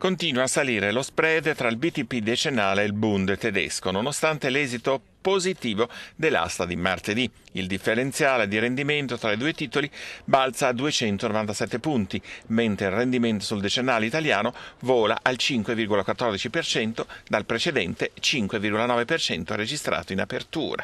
Continua a salire lo spread tra il BTP decennale e il Bund tedesco, nonostante l'esito positivo dell'asta di martedì. Il differenziale di rendimento tra i due titoli balza a 297 punti, mentre il rendimento sul decennale italiano vola al 5,14% dal precedente 5,9% registrato in apertura.